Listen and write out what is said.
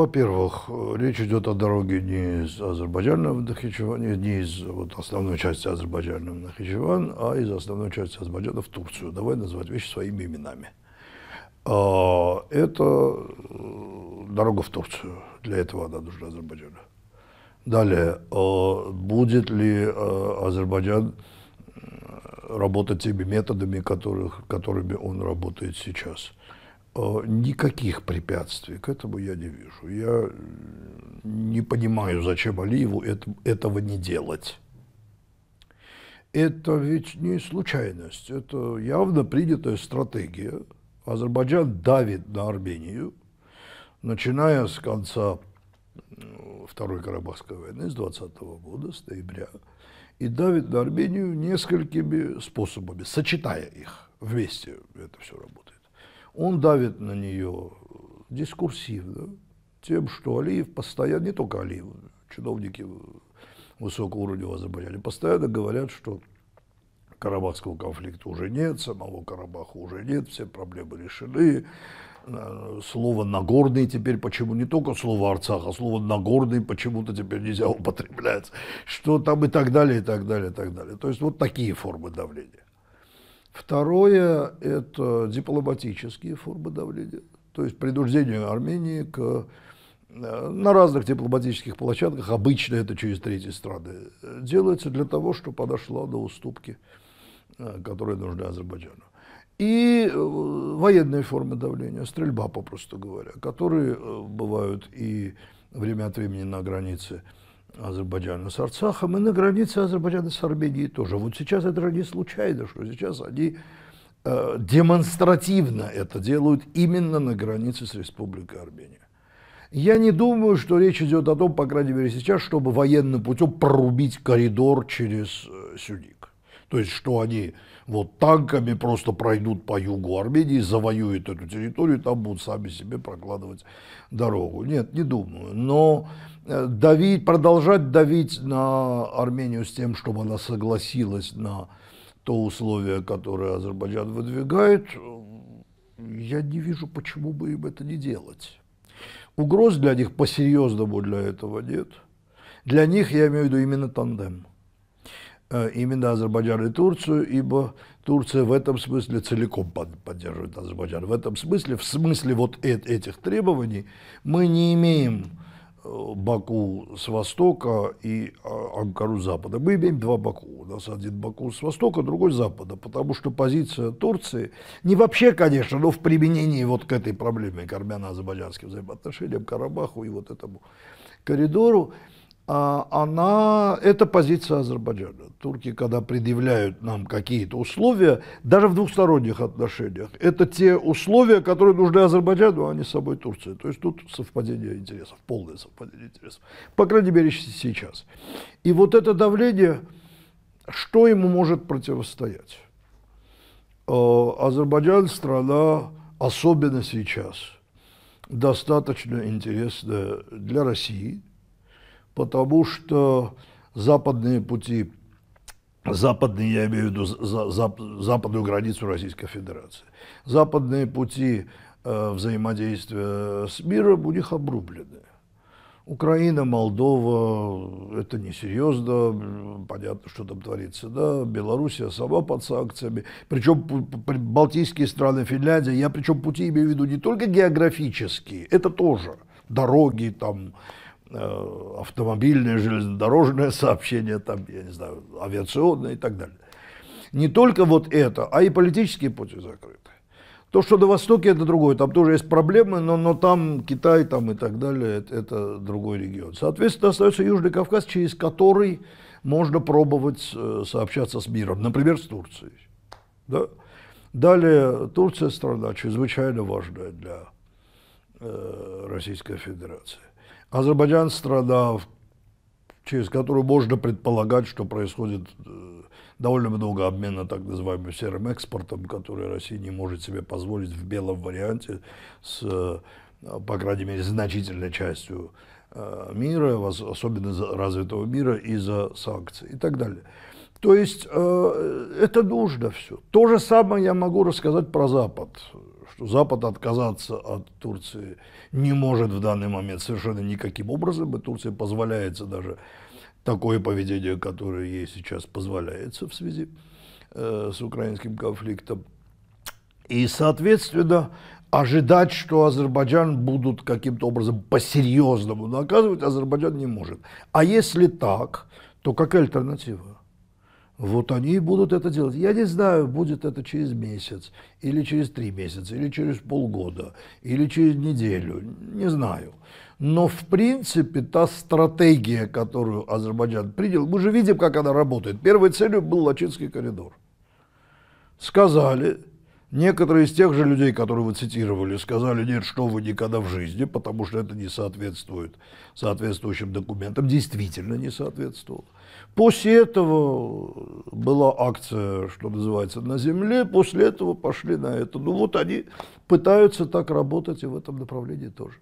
Во-первых, речь идет о дороге не из Азербайджана в Нахичеван, э, не из вот, основной части Азербайджана в Нахичеван, а из основной части Азербайджана в Турцию. Давай называть вещи своими именами. А, это э, дорога в Турцию. Для этого она нужна Азербайджану. Далее, а, будет ли э, Азербайджан работать теми методами, которых, которыми он работает сейчас? Э, никаких препятствий к этому я не вижу. Я э, не понимаю, зачем Алиеву это, этого не делать. Это ведь не случайность, это явно принятая стратегия. Азербайджан давит на Армению, начиная с конца э, Второй Карабахской войны, с 20 года, с ноября, и давит на Армению несколькими способами, сочетая их вместе, это все работает он давит на нее дискурсивно, тем, что Алиев постоянно, не только Алиев, чиновники высокого уровня в Азербайджане, постоянно говорят, что Карабахского конфликта уже нет, самого Карабаха уже нет, все проблемы решены. Э, слово «нагорный» теперь почему не только слово «Арцах», а слово «нагорный» почему-то теперь нельзя употреблять, что там и так далее, и так далее, и так далее. То есть вот такие формы давления. Второе – это дипломатические формы давления, то есть принуждение Армении к э, на разных дипломатических площадках, обычно это через третьи страны, делается для того, чтобы она шла на уступки, э, которые нужны Азербайджану. И э, военные формы давления, стрельба, попросту говоря, которые бывают и время от времени на границе Азербайджана с Арцахом, и на границе Азербайджана с Арменией тоже. Вот сейчас это же не случайно, что сейчас они э, демонстративно это делают именно на границе с Республикой Армения. Я не думаю, что речь идет о том, по крайней мере сейчас, чтобы военным путем прорубить коридор через э, Сюдик. То есть, что они вот танками просто пройдут по югу Армении, завоюют эту территорию, там будут сами себе прокладывать дорогу. Нет, не думаю. Но э, давить, продолжать давить на Армению с тем, чтобы она согласилась на то условие, которое Азербайджан выдвигает, я не вижу, почему бы им это не делать. Угроз для них по-серьезному для этого нет. Для них, я имею в виду именно тандем. Э, именно Азербайджан и Турцию, ибо Турция в этом смысле целиком поддерживает Азербайджан. В этом смысле, в смысле вот этих требований, мы не имеем э, Баку с востока и а, Анкару с запада. Мы имеем два Баку. У нас один Баку с востока, другой с запада, потому что позиция Турции, не вообще, конечно, но в применении вот к этой проблеме, к армяно-азербайджанским взаимоотношениям, Карабаху и вот этому коридору, а, она, это позиция Азербайджана. Турки, когда предъявляют нам какие-то условия, даже в двухсторонних отношениях, это те условия, которые нужны Азербайджану, а не собой Турции. То есть тут совпадение интересов, полное совпадение интересов. По крайней мере, сейчас. И вот это давление, что ему может противостоять? А, Азербайджан страна, особенно сейчас, достаточно интересная для России – потому что западные пути, западные, я имею в виду за, за, западную границу Российской Федерации, западные пути э, взаимодействия с миром у них обрублены. Украина, Молдова, это несерьезно, понятно, что там творится, да, Белоруссия сама под санкциями, причем Балтийские страны, Финляндия, я причем пути имею в виду не только географические, это тоже, дороги там, Э, автомобильное, железнодорожное сообщение, там, я не знаю, авиационное и так далее. Не только вот это, а и политические пути закрыты. То, что до Востока, это другое, там тоже есть проблемы, но, но там Китай там и так далее, это, это другой регион. Соответственно, остается Южный Кавказ, через который можно пробовать э, сообщаться с миром, например, с Турцией. Да? Далее, Турция страна чрезвычайно важная для э, Российской Федерации. Азербайджан страна, через которую можно предполагать, что происходит э, довольно много обмена так называемым серым экспортом, который Россия не может себе позволить в белом варианте с, э, по крайней мере, значительной частью э, мира, особенно развитого мира, из-за санкций и так далее. То есть это нужно все. То же самое я могу рассказать про Запад что Запад отказаться от Турции не может в данный момент совершенно никаким образом, и Турция позволяется даже такое поведение, которое ей сейчас позволяется в связи э, с украинским конфликтом. И, соответственно, ожидать, что Азербайджан будут каким-то образом по-серьезному наказывать, Азербайджан не может. А если так, то какая альтернатива? вот они и будут это делать. Я не знаю, будет это через месяц, или через три месяца, или через полгода, или через неделю, не знаю. Но, в принципе, та стратегия, которую Азербайджан принял, мы же видим, как она работает. Первой целью был Лачинский коридор. Сказали, Некоторые из тех же людей, которые вы цитировали, сказали, нет, что вы никогда в жизни, потому что это не соответствует соответствующим документам, действительно не соответствовало. После этого была акция, что называется, на земле, после этого пошли на это. Ну вот они пытаются так работать и в этом направлении тоже.